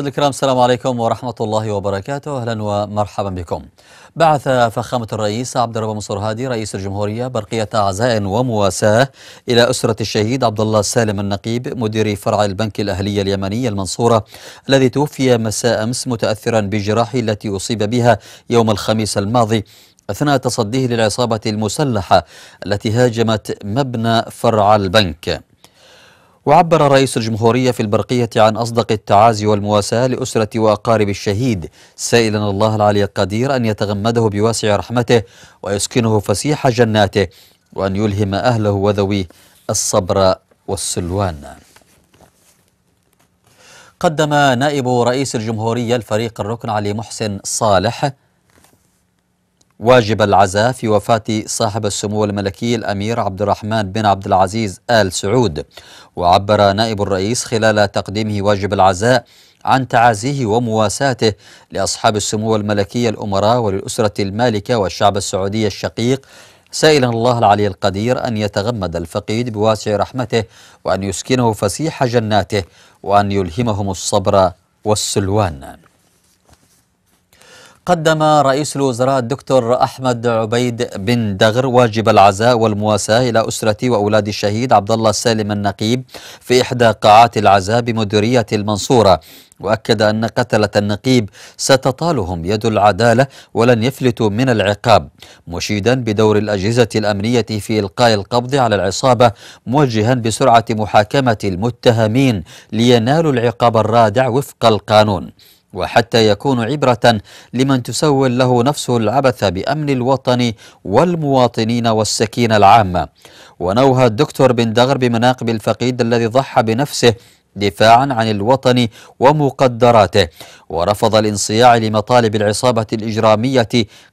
مشاهد الكرام السلام عليكم ورحمة الله وبركاته أهلا ومرحبا بكم بعث فخامة الرئيس عبد الرب منصور هادي رئيس الجمهورية برقية عزاء ومواساة إلى أسرة الشهيد عبد الله سالم النقيب مدير فرع البنك الأهلي اليمني المنصورة الذي توفي مساء أمس متأثرا بجراحه التي أصيب بها يوم الخميس الماضي أثناء تصديه للعصابة المسلحة التي هاجمت مبنى فرع البنك وعبر رئيس الجمهورية في البرقية عن أصدق التعازي والمواساة لأسرة وأقارب الشهيد سائلا الله العلي القدير أن يتغمده بواسع رحمته ويسكنه فسيح جناته وأن يلهم أهله وذويه الصبر والسلوان قدم نائب رئيس الجمهورية الفريق الركن علي محسن صالح واجب العزاء في وفاة صاحب السمو الملكي الأمير عبد الرحمن بن عبد العزيز آل سعود وعبر نائب الرئيس خلال تقديمه واجب العزاء عن تعازيه ومواساته لأصحاب السمو الملكي الأمراء وللأسرة المالكة والشعب السعودي الشقيق سائلا الله العلي القدير أن يتغمد الفقيد بواسع رحمته وأن يسكنه فسيح جناته وأن يلهمهم الصبر والسلوان قدم رئيس الوزراء الدكتور أحمد عبيد بن دغر واجب العزاء والمواساة إلى أسرة وأولاد الشهيد عبد الله سالم النقيب في إحدى قاعات العزاء بمديرية المنصورة وأكد أن قتلة النقيب ستطالهم يد العدالة ولن يفلتوا من العقاب مشيدا بدور الأجهزة الأمنية في إلقاء القبض على العصابة موجها بسرعة محاكمة المتهمين لينالوا العقاب الرادع وفق القانون وحتى يكون عبرة لمن تسول له نفسه العبث بأمن الوطن والمواطنين والسكينة العامة ونوها الدكتور بن دغر بمناقب الفقيد الذي ضحى بنفسه دفاعا عن الوطن ومقدراته ورفض الانصياع لمطالب العصابة الإجرامية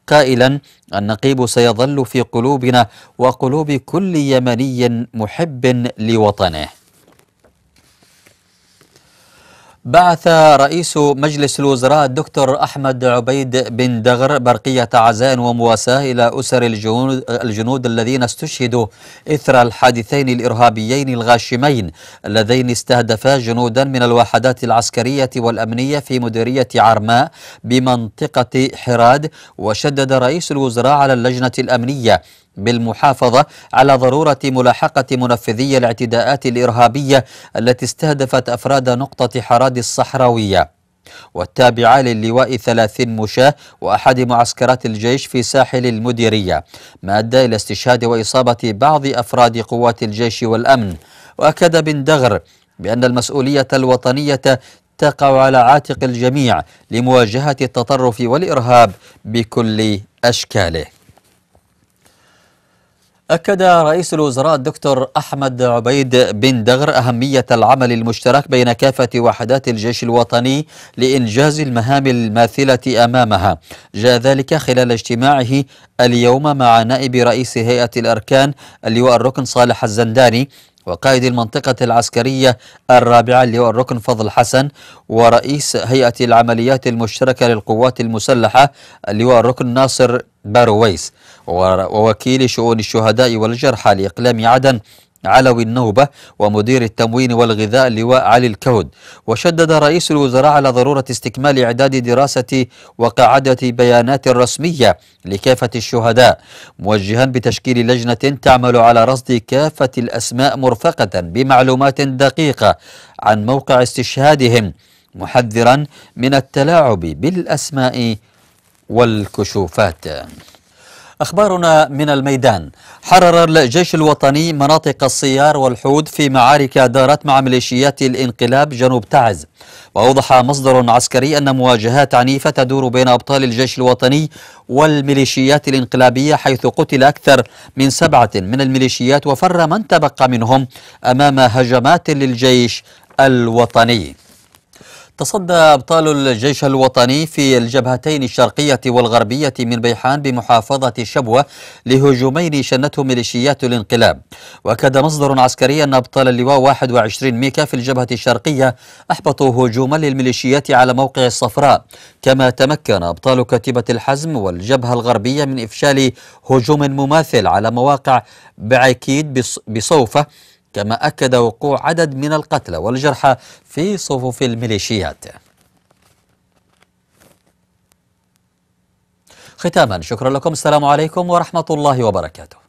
قائلا النقيب سيظل في قلوبنا وقلوب كل يمني محب لوطنه بعث رئيس مجلس الوزراء الدكتور أحمد عبيد بن دغر برقية عزاء ومواساة إلى أسر الجنود, الجنود الذين استشهدوا إثر الحادثين الإرهابيين الغاشمين اللذين استهدفا جنودا من الوحدات العسكرية والأمنية في مديرية عرماء بمنطقة حراد وشدد رئيس الوزراء على اللجنة الأمنية بالمحافظة على ضرورة ملاحقة منفذي الاعتداءات الإرهابية التي استهدفت أفراد نقطة حراد الصحراوية والتابعة للواء ثلاثين مشاة وأحد معسكرات الجيش في ساحل المديرية ما أدى إلى استشهاد وإصابة بعض أفراد قوات الجيش والأمن وأكد بن دغر بأن المسؤولية الوطنية تقع على عاتق الجميع لمواجهة التطرف والإرهاب بكل أشكاله أكد رئيس الوزراء الدكتور أحمد عبيد بن دغر أهمية العمل المشترك بين كافة وحدات الجيش الوطني لإنجاز المهام الماثلة أمامها جاء ذلك خلال اجتماعه اليوم مع نائب رئيس هيئة الأركان اللواء الركن صالح الزنداني وقائد المنطقة العسكرية الرابعة اللواء الركن فضل حسن ورئيس هيئة العمليات المشتركة للقوات المسلحة اللواء الركن ناصر بارويس ووكيل شؤون الشهداء والجرحى لإقلام عدن علوي النوبة ومدير التموين والغذاء اللواء علي الكود وشدد رئيس الوزراء على ضرورة استكمال إعداد دراسة وقاعدة بيانات رسمية لكافة الشهداء موجها بتشكيل لجنة تعمل على رصد كافة الأسماء مرفقة بمعلومات دقيقة عن موقع استشهادهم محذرا من التلاعب بالأسماء والكشوفات أخبارنا من الميدان حرر الجيش الوطني مناطق السيار والحود في معارك دارت مع ميليشيات الانقلاب جنوب تعز وأوضح مصدر عسكري أن مواجهات عنيفة تدور بين أبطال الجيش الوطني والميليشيات الانقلابية حيث قتل أكثر من سبعة من الميليشيات وفر من تبقى منهم أمام هجمات للجيش الوطني تصدى أبطال الجيش الوطني في الجبهتين الشرقية والغربية من بيحان بمحافظة شبوة لهجومين شنته ميليشيات الانقلاب وأكد مصدر عسكري أن أبطال اللواء 21 ميكا في الجبهة الشرقية أحبطوا هجوما للميليشيات على موقع الصفراء كما تمكن أبطال كتيبة الحزم والجبهة الغربية من إفشال هجوم مماثل على مواقع بعكيد بصوفة كما أكد وقوع عدد من القتلى والجرحى في صفوف الميليشيات ختاما شكرا لكم السلام عليكم ورحمة الله وبركاته